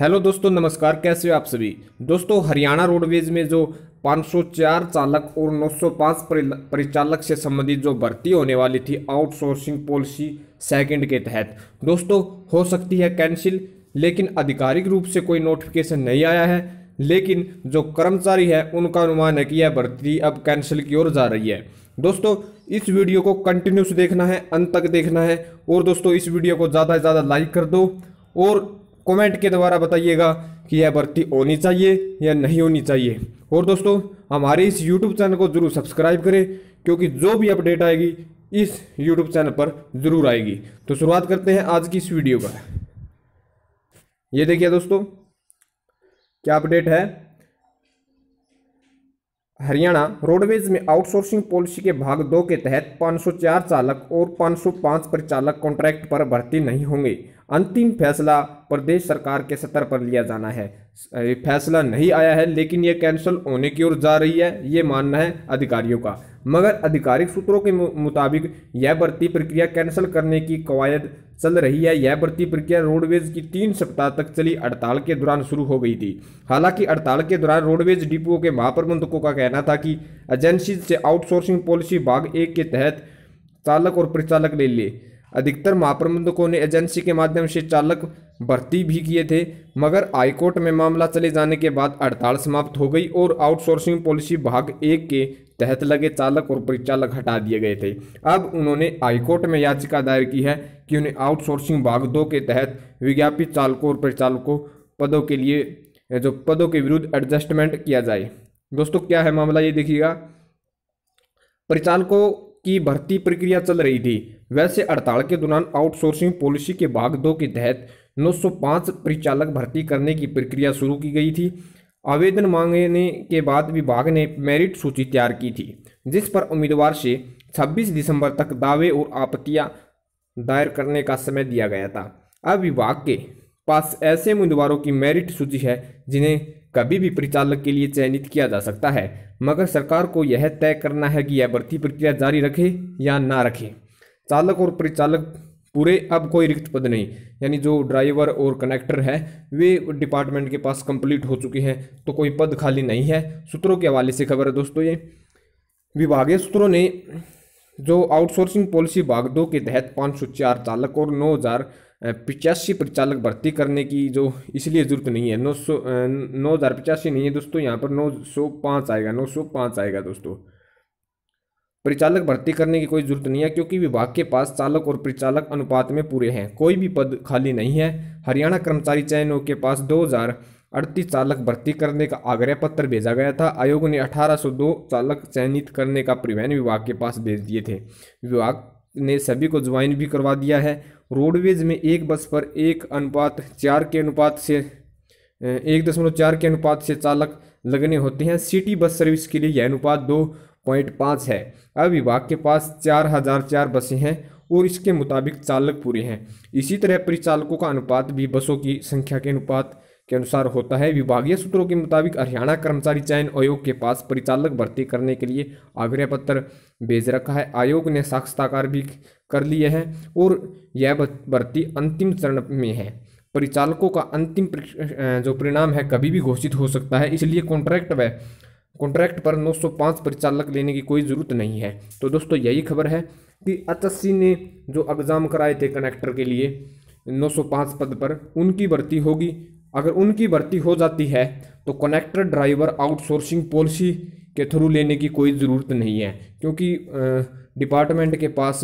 hello दोस्तों नमस्कार कैसे हो आप सभी दोस्तों हरियाणा रोडवेज में जो 504 चालक और 905 परिचालक से संबंधित जो भर्ती होने वाली थी आउटसोर्सिंग पॉलिसी सेकंड के तहत दोस्तों हो सकती है कैंसिल लेकिन आधिकारिक रूप से कोई नोटिफिकेशन नहीं आया है लेकिन जो कर्मचारी है उनका अनुमान है कि यह भर्ती अब कैंसिल की ओर जा रही है दोस्तों इस वीडियो को कंटिन्यूस देखना है अंत तक देखना है और दोस्तों इस वीडियो को ज़्यादा से ज़्यादा लाइक कर दो और कमेंट के द्वारा बताइएगा कि यह भर्ती होनी चाहिए या नहीं होनी चाहिए और दोस्तों हमारे इस यूट्यूब चैनल को ज़रूर सब्सक्राइब करें क्योंकि जो भी अपडेट आएगी इस यूट्यूब चैनल पर ज़रूर आएगी तो शुरुआत करते हैं आज की इस वीडियो का ये देखिए दोस्तों क्या अपडेट है हरियाणा रोडवेज में आउटसोर्सिंग पॉलिसी के भाग दो के तहत 504 चालक और 505 परिचालक कॉन्ट्रैक्ट पर भर्ती नहीं होंगे अंतिम फैसला प्रदेश सरकार के स्तर पर लिया जाना है फैसला नहीं आया है लेकिन ये कैंसिल होने की ओर जा रही है ये मानना है अधिकारियों का मगर आधिकारिक सूत्रों के मुताबिक यह भर्ती प्रक्रिया कैंसिल करने की कवायद चल रही है यह भर्ती प्रक्रिया रोडवेज की तीन सप्ताह तक चली हड़ताल के दौरान शुरू हो गई थी हालांकि हड़ताल के दौरान रोडवेज डिपो के महाप्रबंधकों का कहना था कि एजेंसी से आउटसोर्सिंग पॉलिसी भाग एक के तहत चालक और परिचालक ले लिए अधिकतर महाप्रबंधकों ने एजेंसी के माध्यम से चालक भर्ती भी किए थे मगर हाईकोर्ट में मामला चले जाने के बाद हड़ताल समाप्त हो गई और आउटसोर्सिंग पॉलिसी भाग एक के तहत लगे चालक और परिचालक हटा दिए गए थे अब उन्होंने हाईकोर्ट में याचिका दायर की है कि उन्हें आउटसोर्सिंग भाग दो के तहत विज्ञापित चालकों और परिचालकों पदों के लिए जो पदों के विरुद्ध एडजस्टमेंट किया जाए दोस्तों क्या है मामला ये देखिएगा परिचालकों की भर्ती प्रक्रिया चल रही थी वैसे हड़ताल के दौरान आउटसोर्सिंग पॉलिसी के भाग दो के तहत 905 परिचालक भर्ती करने की प्रक्रिया शुरू की गई थी आवेदन मांगने के बाद विभाग ने मेरिट सूची तैयार की थी जिस पर उम्मीदवार से 26 दिसंबर तक दावे और आपत्तियां दायर करने का समय दिया गया था अब विभाग के पास ऐसे उम्मीदवारों की मेरिट सूची है जिन्हें कभी भी परिचालक के लिए चयनित किया जा सकता है मगर सरकार को यह तय करना है कि यह भर्ती प्रक्रिया जारी रखे या ना रखे चालक और परिचालक पूरे अब कोई रिक्त पद नहीं यानी जो ड्राइवर और कनेक्टर है वे डिपार्टमेंट के पास कंप्लीट हो चुके हैं तो कोई पद खाली नहीं है सूत्रों के हवाले से खबर है दोस्तों ये विभागीय सूत्रों ने जो आउटसोर्सिंग पॉलिसी भाग दो के तहत पाँच चालक और नौ हज़ार पिचासी परिचालक भर्ती करने की जो इसलिए ज़रूरत नहीं है नौ सौ नौ हज़ार पिचासी नहीं है दोस्तों यहाँ पर नौ सौ पाँच आएगा नौ सौ पाँच आएगा दोस्तों परिचालक भर्ती करने की कोई ज़रूरत नहीं है क्योंकि विभाग के पास चालक और परिचालक अनुपात में पूरे हैं कोई भी पद खाली नहीं है हरियाणा कर्मचारी चयन के पास दो हज़ार अड़तीस चालक भर्ती करने का आग्रह पत्र भेजा गया था आयोग ने 1802 चालक चयनित करने का परिवहन विभाग के पास भेज दिए थे विभाग ने सभी को ज्वाइन भी करवा दिया है रोडवेज में एक बस पर एक अनुपात चार के अनुपात से एक दशमलव चार के अनुपात से चालक लगने होते हैं सिटी बस सर्विस के लिए यह अनुपात दो पॉइंट पाँच है अब विभाग के पास चार हज़ार चार बसें हैं और इसके मुताबिक चालक पूरे हैं इसी तरह परिचालकों का अनुपात भी बसों की संख्या के अनुपात के अनुसार होता है विभागीय सूत्रों के मुताबिक हरियाणा कर्मचारी चयन आयोग के पास परिचालक भर्ती करने के लिए आग्रह पत्र भेज रखा है आयोग ने साक्षताकार भी कर लिए हैं और यह भर्ती अंतिम चरण में है परिचालकों का अंतिम जो परिणाम है कभी भी घोषित हो सकता है इसलिए कॉन्ट्रैक्ट व कॉन्ट्रैक्ट पर 905 परिचालक लेने की कोई ज़रूरत नहीं है तो दोस्तों यही खबर है कि एच ने जो एग्ज़ाम कराए थे कनेक्टर के लिए 905 पद पर उनकी भर्ती होगी अगर उनकी भर्ती हो जाती है तो कनेक्टर ड्राइवर आउटसोर्सिंग पॉलिसी के थ्रू लेने की कोई ज़रूरत नहीं है क्योंकि डिपार्टमेंट के पास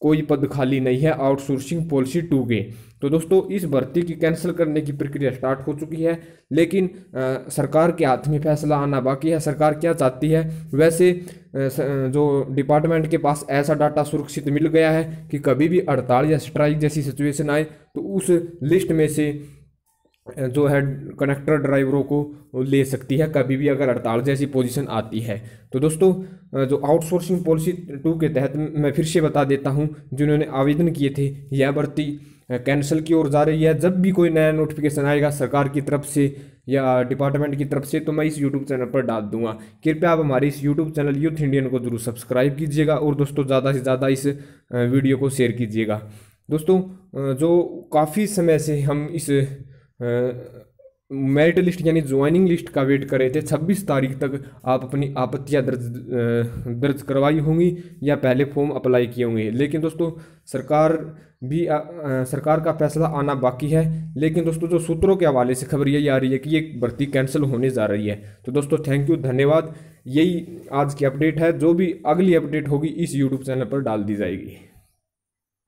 कोई पद खाली नहीं है आउटसोर्सिंग पॉलिसी टू के तो दोस्तों इस भर्ती की कैंसिल करने की प्रक्रिया स्टार्ट हो चुकी है लेकिन आ, सरकार के हाथ में फैसला आना बाकी है सरकार क्या चाहती है वैसे आ, जो डिपार्टमेंट के पास ऐसा डाटा सुरक्षित मिल गया है कि कभी भी हड़ताल या स्ट्राइक जैसी सिचुएशन आए तो उस लिस्ट में से जो है कनेक्टर ड्राइवरों को ले सकती है कभी भी अगर हड़ताल जैसी पोजीशन आती है तो दोस्तों जो आउटसोर्सिंग पॉलिसी टू के तहत मैं फिर से बता देता हूं जिन्होंने आवेदन किए थे यह भर्ती कैंसिल की ओर जा रही है जब भी कोई नया नोटिफिकेशन आएगा सरकार की तरफ से या डिपार्टमेंट की तरफ से तो मैं इस यूट्यूब चैनल पर डाल दूंगा कृपया आप हमारे इस यूट्यूब चैनल यूथ इंडियन को जरूर सब्सक्राइब कीजिएगा और दोस्तों ज़्यादा से ज़्यादा इस वीडियो को शेयर कीजिएगा दोस्तों जो काफ़ी समय से हम इस मेरिट लिस्ट यानी ज्वाइनिंग लिस्ट का वेट कर रहे थे छब्बीस तारीख तक आप अपनी आपत्तियाँ दर्ज दर्ज करवाई होंगी या पहले फॉर्म अप्लाई किए होंगे लेकिन दोस्तों सरकार भी आ, आ, सरकार का फैसला आना बाकी है लेकिन दोस्तों जो सूत्रों के हवाले से खबर यही आ रही है कि ये भर्ती कैंसिल होने जा रही है तो दोस्तों थैंक यू धन्यवाद यही आज की अपडेट है जो भी अगली अपडेट होगी इस यूट्यूब चैनल पर डाल दी जाएगी